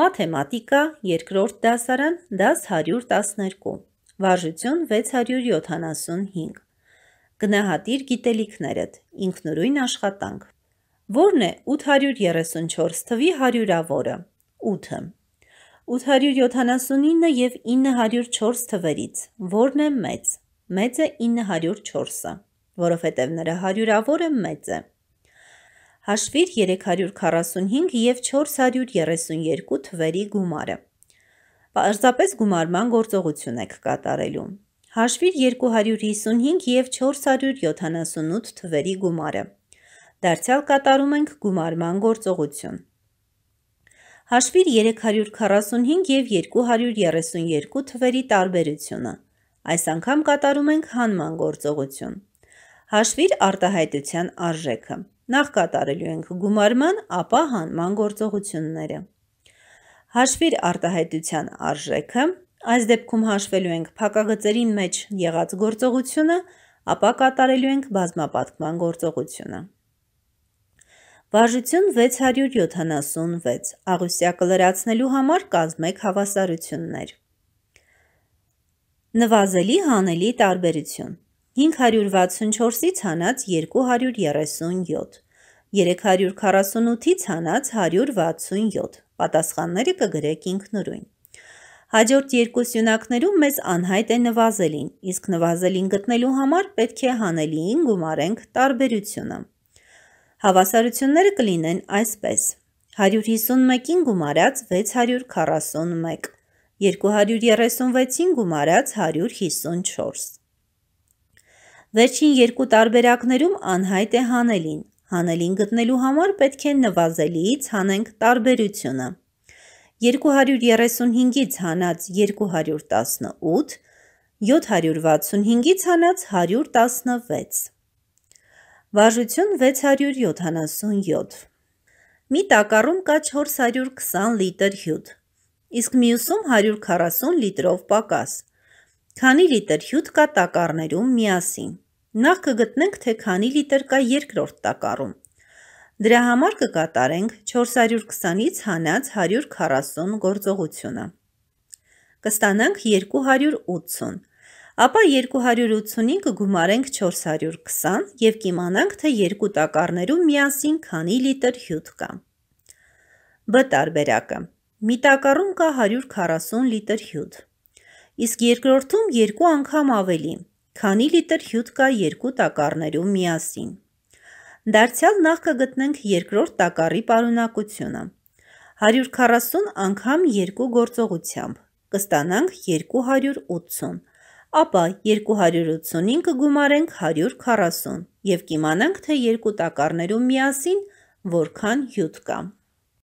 մաթեմատիկա, երկրորդ դասարան, դաս 112, վարժություն 675, գնահատիր գիտելիքներըդ, ինքնուրույն աշխատանք։ Որն է 834 թվի հարյուրավորը, 8-ը, 879 և 904 թվերից, որն է մեծ, մեծ է 904-ը, որովհետև նրա հարյուրավորը մեծ է հաշվիր 345 և 432 թվերի գումարը։ Պարզապես գումարման գործողություն եք կատարելու։ Հաշվիր 255 և 478 թվերի գումարը։ Դարձյալ կատարում ենք գումարման գործողություն։ Հաշվիր 345 և 232 թվերի տարբերությունը։ Այս անգամ կատարում ենք հանման գործողություն։ Հաշվիր արտահայտության արժեքը։ Նախ կատարելու ենք գումարման, ապա հանման գործողությունները։ Հաշվիր արտահայտության արժեքը, այս դեպքում հաշվելու ենք փակագծերի մեջ եղած գործողությունը, ապա կատարելու ենք բազմապատկման գործողությունը։ Վարժություն 676, աղյուսյակը լրացնելու համար կազմեք հավասարություններ։ Նվազելի հանելի տարբերություն 564-ից հանած 237, 348-ից հանած 167, պատասխանները կգրեք ինքնուրույն։ Հաջորդ երկու սյունակներում մեզ անհայտ է նվազելին, իսկ նվազելին գտնելու համար պետք է հանելիին գումարենք տարբերությունը։ Հավասարությունները կլինեն այսպես. 151-ին գումարած 641, 236-ին գումարած 154։ Վերջին երկու տարբերակներում անհայտ է հանելին։ Հանելին գտնելու համար պետք է նվազելիից հանենք տարբերությունը։ 235-ից հանած 218, 765-ից հանած 116։ Վարժություն 677։ Մի տակառում կա 420 լիտր հյութ, իսկ մյուսում 140 լիտրով պակաս։ Քանի լիտր հյութ կա տակառներում միասին։ Նախ կգտնենք, թե քանի լիտր կա երկրորդ տակառում։ Դրա համար կկատարենք 420-ից հանած 140 գործողությունը։ Կստանանք 280, ապա 280-ին կգումարենք 420 և կիմանանք, թե երկու տակարներում միասին քանի լիտր հյութ կա։ Բ տարբերակը։ Մի տակարում կա 140 լիտր հյութ, իսկ երկրորդում երկու անգամ ավելի, քանի լիտր հյութ կա երկու տակառներում միասին։ Դարձյալ նախ կգտնենք երկրորդ տակառի պարունակությունը։ 140 անգամ 2 գործողությամբ կստանանք 280, ապա 285 կգումարենք 140 եւ կիմանանք, թե երկու տակառներում միասին որքան հյութ կա։